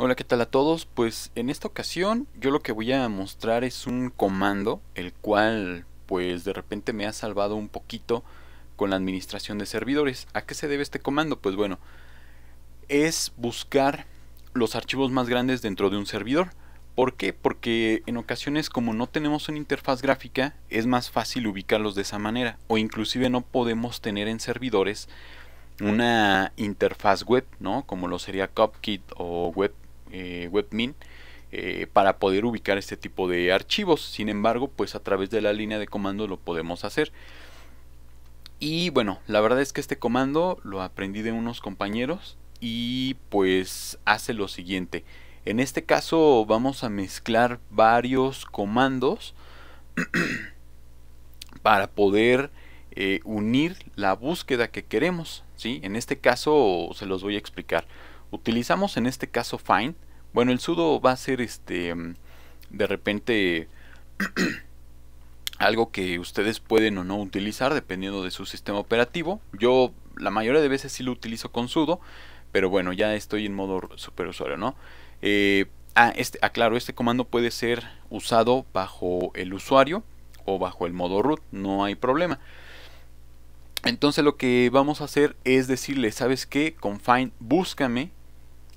Hola, ¿qué tal a todos? Pues en esta ocasión yo lo que voy a mostrar es un comando, el cual pues de repente me ha salvado un poquito con la administración de servidores. ¿A qué se debe este comando? Pues bueno, es buscar los archivos más grandes dentro de un servidor. ¿Por qué? Porque en ocasiones como no tenemos una interfaz gráfica es más fácil ubicarlos de esa manera o inclusive no podemos tener en servidores una interfaz web, ¿no? Como lo sería CopKit o Web eh, webmin eh, para poder ubicar este tipo de archivos sin embargo pues a través de la línea de comando lo podemos hacer y bueno la verdad es que este comando lo aprendí de unos compañeros y pues hace lo siguiente en este caso vamos a mezclar varios comandos para poder eh, unir la búsqueda que queremos. ¿sí? En este caso se los voy a explicar. Utilizamos en este caso find. Bueno, el sudo va a ser este de repente algo que ustedes pueden o no utilizar dependiendo de su sistema operativo. Yo la mayoría de veces sí lo utilizo con sudo, pero bueno, ya estoy en modo superusuario, ¿no? Eh, ah, este, aclaro, ah, este comando puede ser usado bajo el usuario o bajo el modo root, no hay problema. Entonces lo que vamos a hacer es decirle, ¿sabes qué? Con find búscame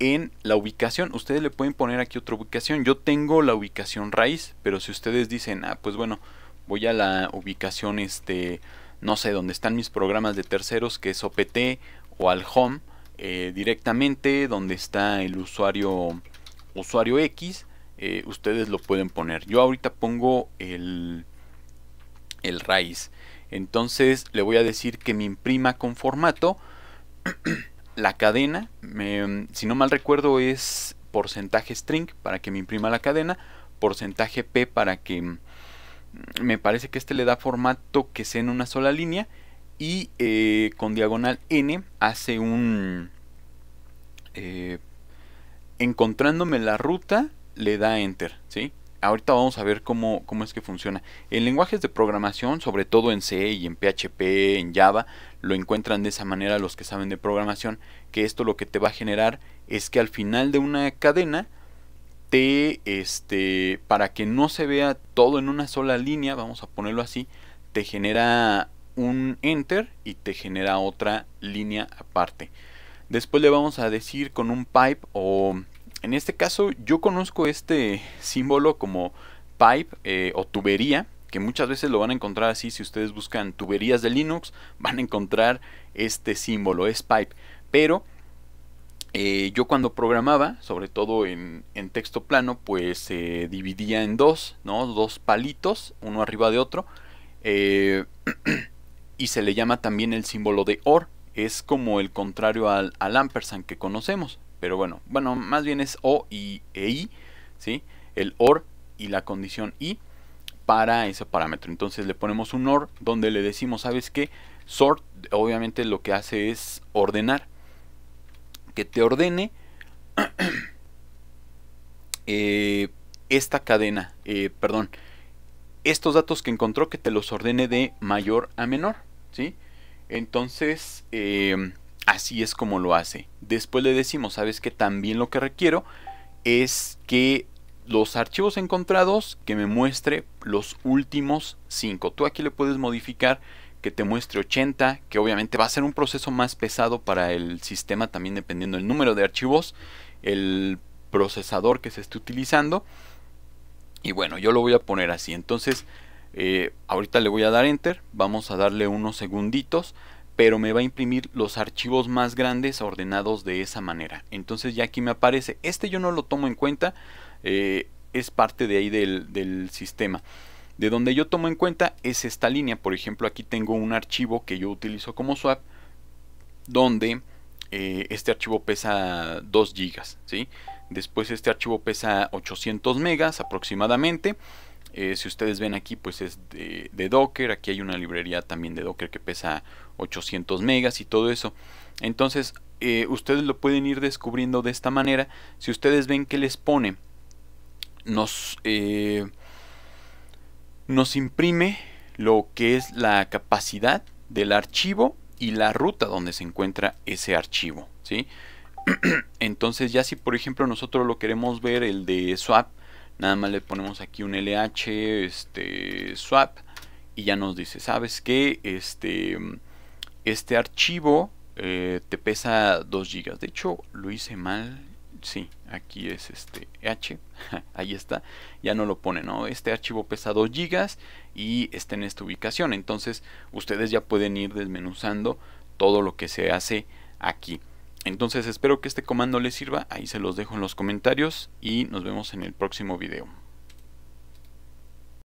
en la ubicación. Ustedes le pueden poner aquí otra ubicación. Yo tengo la ubicación raíz, pero si ustedes dicen, ah, pues bueno, voy a la ubicación, este, no sé, donde están mis programas de terceros, que es OPT o al home, eh, directamente donde está el usuario, usuario X, eh, ustedes lo pueden poner. Yo ahorita pongo el, el raíz. Entonces le voy a decir que me imprima con formato. la cadena, si no mal recuerdo es porcentaje string para que me imprima la cadena, porcentaje p para que mm, me parece que este le da formato que sea en una sola línea y eh, con diagonal n hace un eh, encontrándome la ruta le da enter, ¿sí? ahorita vamos a ver cómo, cómo, es que funciona. En lenguajes de programación, sobre todo en C y en PHP, en Java, lo encuentran de esa manera los que saben de programación, que esto lo que te va a generar es que al final de una cadena, te, este, para que no se vea todo en una sola línea, vamos a ponerlo así, te genera un enter y te genera otra línea aparte. Después le vamos a decir con un pipe o en este caso yo conozco este símbolo como pipe eh, o tubería, que muchas veces lo van a encontrar así, si ustedes buscan tuberías de Linux, van a encontrar este símbolo, es pipe. Pero eh, yo cuando programaba, sobre todo en, texto plano, pues se dividía en dos, ¿no? Dos palitos, uno arriba de otro. Eh, y se le llama también el símbolo de OR. Es como el contrario al, al ampersand que conocemos, pero bueno, bueno, más bien es O y e ¿sí? El OR y la condición I para ese parámetro. Entonces le ponemos un OR donde le decimos, ¿sabes qué? Sort obviamente lo que hace es ordenar. Que te ordene eh, esta cadena, eh, perdón, estos datos que encontró que te los ordene de mayor a menor, ¿sí? Entonces, eh, Así es como lo hace. Después le decimos, sabes que también lo que requiero es que los archivos encontrados que me muestre los últimos 5. Tú aquí le puedes modificar que te muestre 80, que obviamente va a ser un proceso más pesado para el sistema también dependiendo del número de archivos, el procesador que se esté utilizando. Y bueno, yo lo voy a poner así. Entonces, eh, ahorita le voy a dar enter, vamos a darle unos segunditos pero me va a imprimir los archivos más grandes ordenados de esa manera. Entonces ya aquí me aparece, este yo no lo tomo en cuenta, eh, es parte de ahí del, sistema. De donde yo tomo en cuenta es esta línea, por ejemplo aquí tengo un archivo que yo utilizo como swap, donde eh, este archivo pesa 2 GB, Después este archivo pesa 800 megas aproximadamente. Eh, si ustedes ven aquí, pues es de, Docker. Aquí hay una librería también de Docker que pesa 800 megas y todo eso. Entonces, eh, ustedes lo pueden ir descubriendo de esta manera. Si ustedes ven que les pone, nos, eh, nos imprime lo que es la capacidad del archivo y la ruta donde se encuentra ese archivo. ¿sí? Entonces ya si por ejemplo nosotros lo queremos ver el de swap, nada más le ponemos aquí un LH este, swap y ya nos dice, ¿sabes qué? Este, este archivo eh, te pesa 2 GB. De hecho, lo hice mal. Sí, aquí es este H. Ahí está. Ya no lo pone, ¿no? Este archivo pesa 2 GB y está en esta ubicación. Entonces, ustedes ya pueden ir desmenuzando todo lo que se hace aquí. Entonces espero que este comando les sirva, ahí se los dejo en los comentarios y nos vemos en el próximo video.